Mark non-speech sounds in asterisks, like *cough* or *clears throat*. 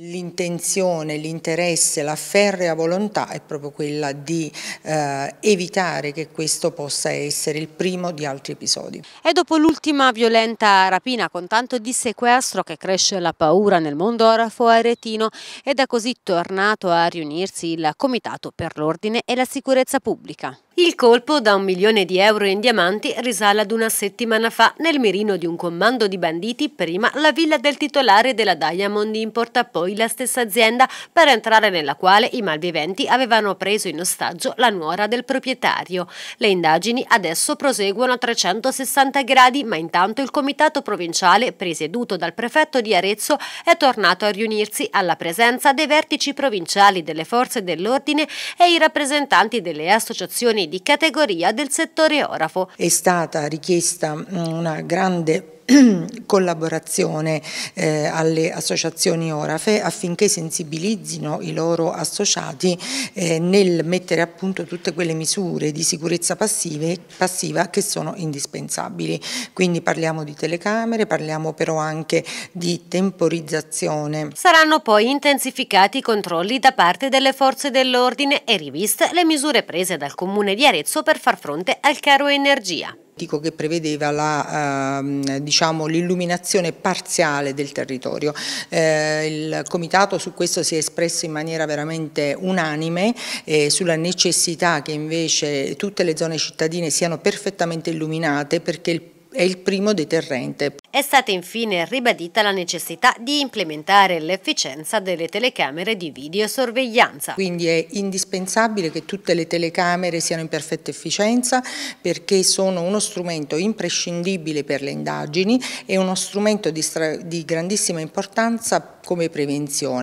L'intenzione, l'interesse, la ferrea volontà è proprio quella di eh, evitare che questo possa essere il primo di altri episodi. E dopo l'ultima violenta rapina con tanto di sequestro che cresce la paura nel mondo arafo aretino ed è così tornato a riunirsi il Comitato per l'Ordine e la Sicurezza Pubblica. Il colpo da un milione di euro in diamanti risale ad una settimana fa nel mirino di un comando di banditi, prima la villa del titolare della Diamond in Portapoi poi la stessa azienda per entrare nella quale i malviventi avevano preso in ostaggio la nuora del proprietario. Le indagini adesso proseguono a 360 gradi, ma intanto il comitato provinciale, presieduto dal prefetto di Arezzo, è tornato a riunirsi alla presenza dei vertici provinciali delle forze dell'ordine e i rappresentanti delle associazioni di categoria del settore orafo. È stata richiesta mm, una grande *clears throat* collaborazione eh, alle associazioni Orafe affinché sensibilizzino i loro associati eh, nel mettere a punto tutte quelle misure di sicurezza passive, passiva che sono indispensabili. Quindi parliamo di telecamere, parliamo però anche di temporizzazione. Saranno poi intensificati i controlli da parte delle forze dell'ordine e riviste le misure prese dal Comune di Arezzo per far fronte al caro energia che prevedeva l'illuminazione ehm, diciamo, parziale del territorio. Eh, il Comitato su questo si è espresso in maniera veramente unanime eh, sulla necessità che invece tutte le zone cittadine siano perfettamente illuminate perché il è il primo deterrente. È stata infine ribadita la necessità di implementare l'efficienza delle telecamere di videosorveglianza. Quindi è indispensabile che tutte le telecamere siano in perfetta efficienza perché sono uno strumento imprescindibile per le indagini e uno strumento di, di grandissima importanza come prevenzione.